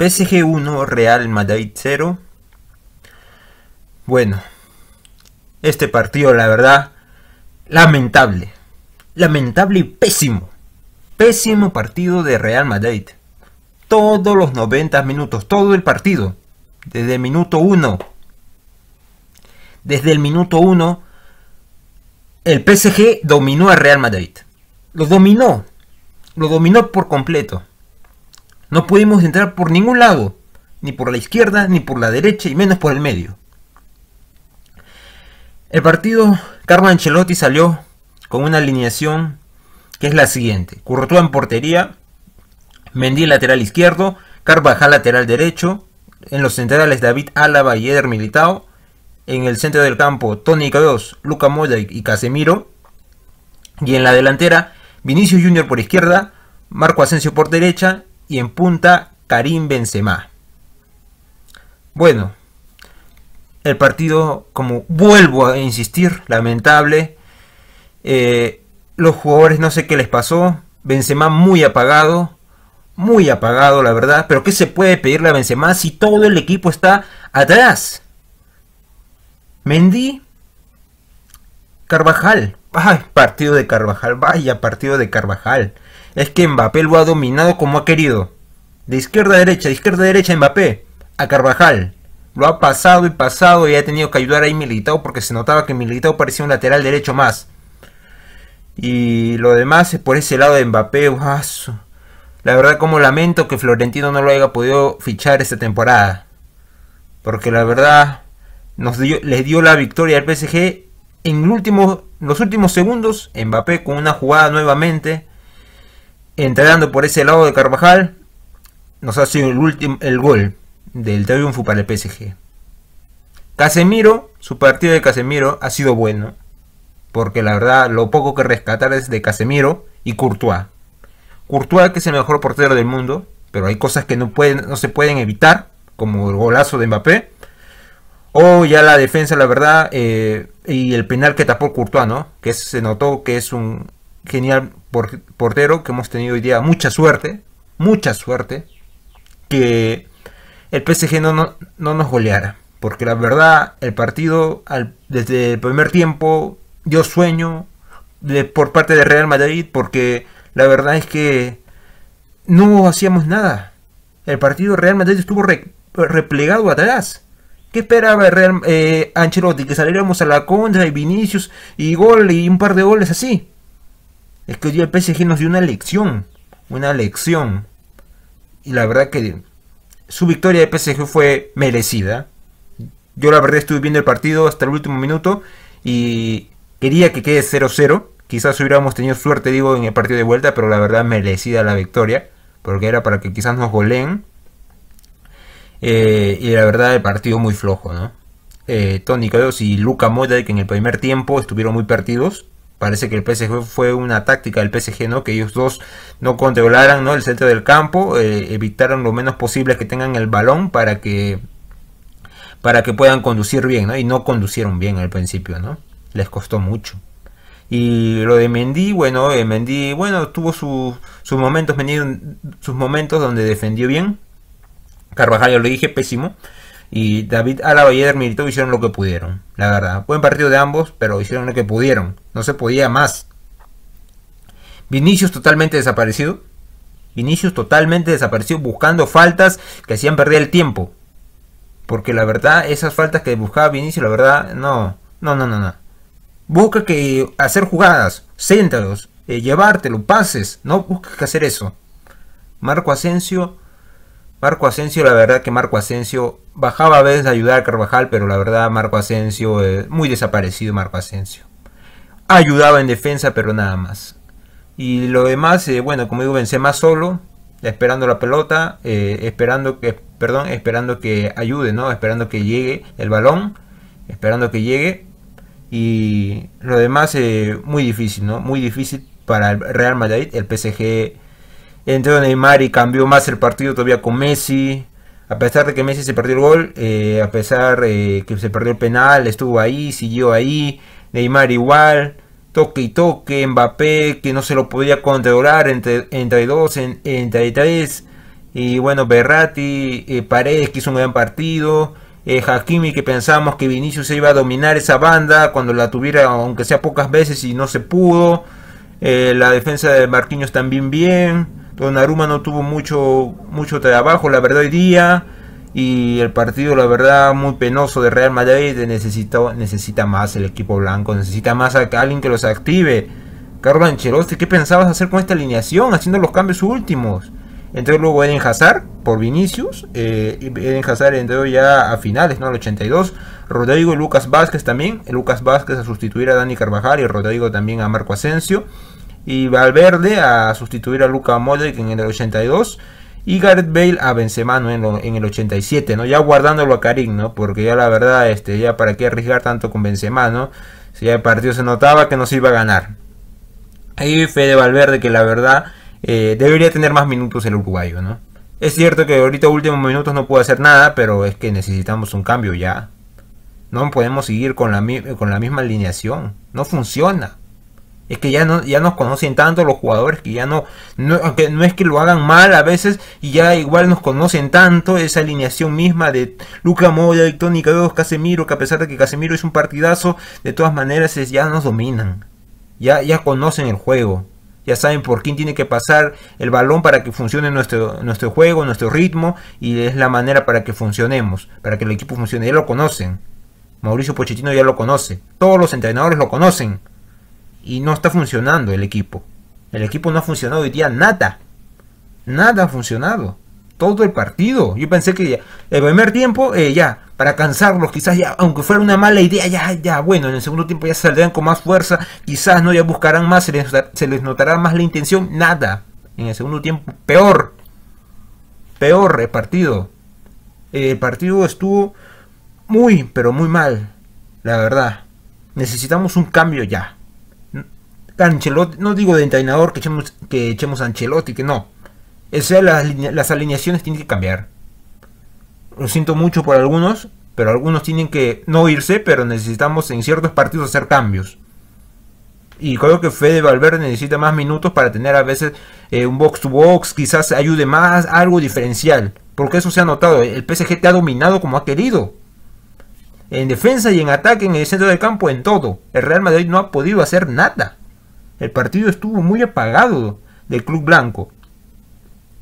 PSG 1, Real Madrid 0. Bueno, este partido la verdad, lamentable. Lamentable y pésimo. Pésimo partido de Real Madrid. Todos los 90 minutos, todo el partido. Desde el minuto 1. Desde el minuto 1, el PSG dominó a Real Madrid. Lo dominó. Lo dominó por completo no pudimos entrar por ningún lado, ni por la izquierda, ni por la derecha, y menos por el medio. El partido, Carlo Ancelotti salió con una alineación que es la siguiente. Courtois en portería, Mendy lateral izquierdo, Carvajal lateral derecho, en los centrales David Álava y Eder Militao, en el centro del campo Tony Kroos, Luca Moya y Casemiro, y en la delantera Vinicius Junior por izquierda, Marco Asensio por derecha y en punta Karim Benzema. Bueno, el partido, como vuelvo a insistir, lamentable. Eh, los jugadores no sé qué les pasó. Benzema muy apagado. Muy apagado, la verdad. Pero ¿qué se puede pedirle a Benzema si todo el equipo está atrás? Mendy. Carvajal. Ay, partido de Carvajal. Vaya partido de Carvajal es que Mbappé lo ha dominado como ha querido. De izquierda a derecha, de izquierda a derecha Mbappé, a Carvajal. Lo ha pasado y pasado y ha tenido que ayudar ahí Militao porque se notaba que Militao parecía un lateral derecho más. Y lo demás es eh, por ese lado de Mbappé. La verdad como lamento que Florentino no lo haya podido fichar esta temporada. Porque la verdad nos dio, les dio la victoria al PSG en los últimos segundos. Mbappé con una jugada nuevamente Entrando por ese lado de Carvajal, nos sido el, el gol del triunfo para el PSG. Casemiro, su partido de Casemiro ha sido bueno, porque la verdad lo poco que rescatar es de Casemiro y Courtois. Courtois que es el mejor portero del mundo, pero hay cosas que no, pueden, no se pueden evitar, como el golazo de Mbappé, o ya la defensa, la verdad, eh, y el penal que tapó Courtois, ¿no? Que se notó que es un, genial portero que hemos tenido hoy día. Mucha suerte, mucha suerte que el PSG no, no, nos goleara. Porque la verdad, el partido desde el primer tiempo dio sueño de, por parte de Real Madrid porque la verdad es que no hacíamos nada. El partido Real Madrid estuvo replegado atrás. ¿Qué esperaba Real, eh, Ancelotti? Que saliéramos a la contra y Vinicius y gol y un par de goles así que el PSG nos dio una lección. Una lección. Y la verdad que su victoria de PSG fue merecida. Yo la verdad estuve viendo el partido hasta el último minuto y quería que quede 0-0. Quizás hubiéramos tenido suerte, digo, en el partido de vuelta, pero la verdad merecida la victoria. Porque era para que quizás nos goleen. Eh, y la verdad el partido muy flojo, ¿no? Eh, Tony Kroos y Luca Moda, que en el primer tiempo estuvieron muy perdidos parece que el PSG fue una táctica del PSG, ¿no? Que ellos dos no controlaran, El centro del campo, eh, Evitaron lo menos posible que tengan el balón para que para que puedan conducir bien, ¿no? Y no conducieron bien al principio, ¿no? Les costó mucho. Y lo de Mendy, bueno, eh, Mendy, bueno, tuvo sus momentos, sus momentos donde defendió bien. Carvajal, le lo dije, pésimo y David Álava y Eder hicieron lo que pudieron, la verdad. Buen partido de ambos, pero hicieron lo que pudieron. No se podía más. Vinicius totalmente desaparecido. Vinicius totalmente desaparecido buscando faltas que hacían perder el tiempo. Porque la verdad, esas faltas que buscaba Vinicius, la verdad, no. No, no, no, no. Busca que hacer jugadas, Séntalos. Eh, llevártelo, pases. No busques que hacer eso. Marco Asensio Marco Asensio, la verdad que Marco Asensio bajaba a veces a ayudar a Carvajal, pero la verdad Marco Asensio, eh, muy desaparecido Marco Asensio. Ayudaba en defensa, pero nada más. Y lo demás, eh, bueno, como digo, más solo, esperando la pelota, eh, esperando que, perdón, esperando que ayude, ¿no? Esperando que llegue el balón, esperando que llegue. Y lo demás, muy difícil, ¿no? Muy difícil para el Real Madrid, el PSG Entró Neymar y cambió más el partido todavía con Messi. A pesar de que Messi se perdió el gol, eh, a pesar eh, que se perdió el penal, estuvo ahí, siguió ahí. Neymar igual, toque y toque. Mbappé que no se lo podía controlar entre, entre dos, en, entre tres. Y bueno, Berrati, eh, Paredes que hizo un gran partido. Hakimi que pensamos que Vinicius se iba a dominar esa banda cuando la tuviera aunque sea pocas veces y no se pudo. la defensa de Marquinhos también bien. Donnarumma no tuvo mucho, mucho trabajo, la verdad, hoy día. Y el partido, la verdad, muy penoso de Real Madrid. Necesita, necesita más el equipo blanco, necesita más a alguien que los active. Carlos Ancelotti, ¿qué pensabas hacer con esta alineación? Haciendo los cambios últimos. Entró luego Eden Hazard por Vinicius. Eh, Eden Hazard entró ya a finales, ¿no? Al 82. Rodrigo y Lucas Vázquez también. Lucas Vázquez a sustituir a Dani Carvajal y Rodrigo también a Marco Asensio y Valverde a sustituir a Luca Modric en el 82 y Gareth Bale a Benzema en, el 87, ¿no? Ya guardándolo a Karim, ¿no? Porque ya la verdad, este, ya para qué arriesgar tanto con Benzema, ¿no? Si ya el partido se notaba que nos iba a ganar. Ahí Fede Valverde que la verdad eh, debería tener más minutos el uruguayo, ¿no? Es cierto que ahorita últimos minutos no puede hacer nada, pero es que necesitamos un cambio ya. No podemos seguir con con la misma alineación. No funciona. Es que ya, no, ya nos conocen tanto los jugadores que ya no, no, es que lo hagan mal a veces, y ya igual nos conocen tanto esa alineación misma de Luca Moya, y Tony Casemiro, que a pesar de que Casemiro es un partidazo, de todas maneras es, ya nos dominan. Ya, ya conocen el juego. Ya saben por quién tiene que pasar el balón para que funcione nuestro, nuestro juego, nuestro ritmo, y es la manera para que funcionemos, para que el equipo funcione. Ya lo conocen. Mauricio Pochettino ya lo conoce. Todos los entrenadores lo conocen y no está funcionando el equipo. El equipo no ha funcionado hoy día nada. Nada ha funcionado. Todo el partido. Yo pensé que ya, el primer tiempo, eh, ya, para cansarlos, quizás ya, aunque fuera una mala idea, ya, ya, bueno, en el segundo tiempo ya saldrán con más fuerza, quizás no, ya buscarán más, se les, se les notará más la intención, nada. En el segundo tiempo, peor. Peor el partido. El partido estuvo muy, pero muy mal, la verdad. Necesitamos un cambio ya. Ancelotti, no digo de entrenador que echemos, que echemos a Ancelotti, que no. las, alineaciones tienen que cambiar. Lo siento mucho por algunos, pero algunos tienen que no irse, pero necesitamos en ciertos partidos hacer cambios. Y creo que Fede Valverde necesita más minutos para tener a veces eh, un box to box, quizás ayude más, algo diferencial. Porque eso se ha notado, el PSG te ha dominado como ha querido. En defensa y en ataque, en el centro del campo, en todo. El Real Madrid no ha podido hacer nada. El partido estuvo muy apagado del club blanco.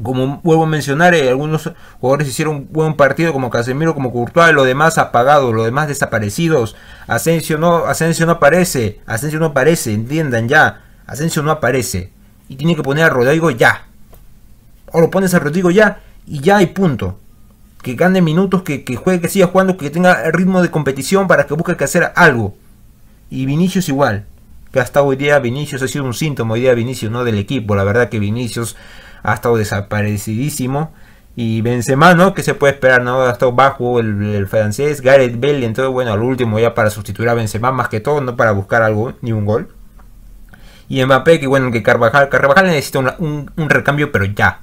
Como vuelvo a mencionar, eh, algunos jugadores hicieron un buen partido como Casemiro, como Courtois, los demás apagados, los demás desaparecidos. Asensio no, no aparece, Asensio no aparece, entiendan ya. Asensio no aparece. Y tiene que poner a Rodrigo ya. O lo pones a Rodrigo ya y ya hay punto. Que gane minutos, que, juegue, que siga jugando, que tenga ritmo de competición para que busque que hacer algo. Y Vinicius igual que ha estado hoy día Vinicius, ha sido un síntoma hoy día Vinicius, ¿no? Del equipo, la verdad que Vinicius ha estado desaparecidísimo. Y Benzema, ¿no? Que se puede esperar, ¿no? Ha estado bajo el, francés, Gareth Bale, entonces bueno, al último ya para sustituir a Benzema más que todo, no para buscar algo, ni un gol. Y Mbappé, que bueno, que Carvajal, Carvajal necesita un, recambio, pero ya.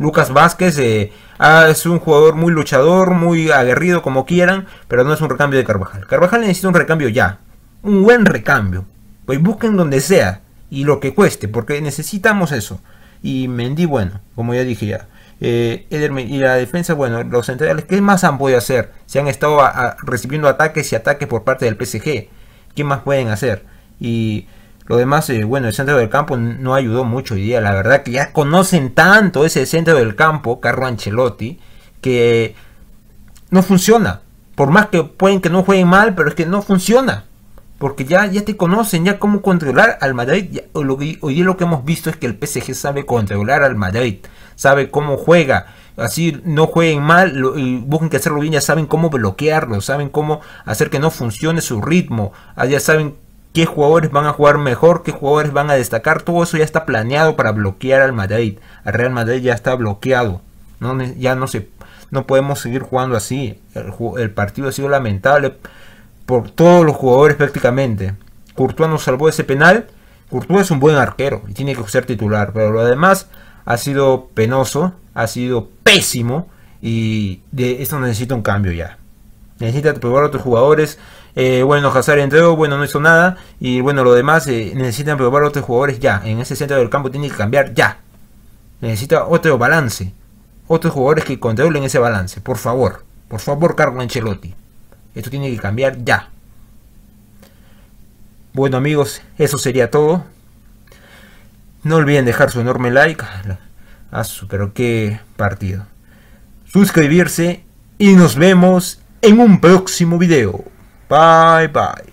Lucas Vázquez eh, ah, es un jugador muy luchador, muy aguerrido, como quieran, pero no es un recambio de Carvajal. Carvajal necesita un recambio ya. Un buen recambio y pues busquen donde sea y lo que cueste, porque necesitamos eso. Y Mendy, bueno, como ya dije ya. Eh, y la defensa, bueno, los centrales, ¿qué más han podido hacer? Se han estado recibiendo ataques y ataques por parte del PSG. ¿Qué más pueden hacer? Y lo demás, eh, bueno, el centro del campo no ayudó mucho hoy día. La verdad que ya conocen tanto ese centro del campo, Carlo Ancelotti, que no funciona. Por más que pueden que no jueguen mal, pero es que no funciona porque ya, ya te conocen, ya cómo controlar al Madrid. lo que, hoy lo que hemos visto es que el PSG sabe controlar al Madrid, sabe cómo juega. Así no jueguen mal, y busquen que hacerlo bien, ya saben cómo bloquearlo, saben cómo hacer que no funcione su ritmo, ah, ya saben qué jugadores van a jugar mejor, qué jugadores van a destacar, todo eso ya está planeado para bloquear al Madrid. Al Real Madrid ya está bloqueado. No, ya no se no podemos seguir jugando así. El, el partido ha sido lamentable por todos los jugadores prácticamente. Courtois nos salvó ese penal. Courtois es un buen arquero y tiene que ser titular, pero lo demás ha sido penoso, ha sido pésimo y de esto necesita un cambio ya. Necesita probar a otros jugadores. Eh, bueno, Hazard entró, bueno, no hizo nada. Y bueno, lo demás necesita eh, necesitan probar a otros jugadores ya. En ese centro del campo tiene que cambiar ya. Necesita otro balance. Otros jugadores que controlen ese balance. Por favor. Por favor, Carlo Ancelotti. Esto tiene que cambiar ya. Bueno amigos, eso sería todo. No olviden dejar su enorme like. A su, pero qué partido. Suscribirse y nos vemos en un próximo video. Bye bye.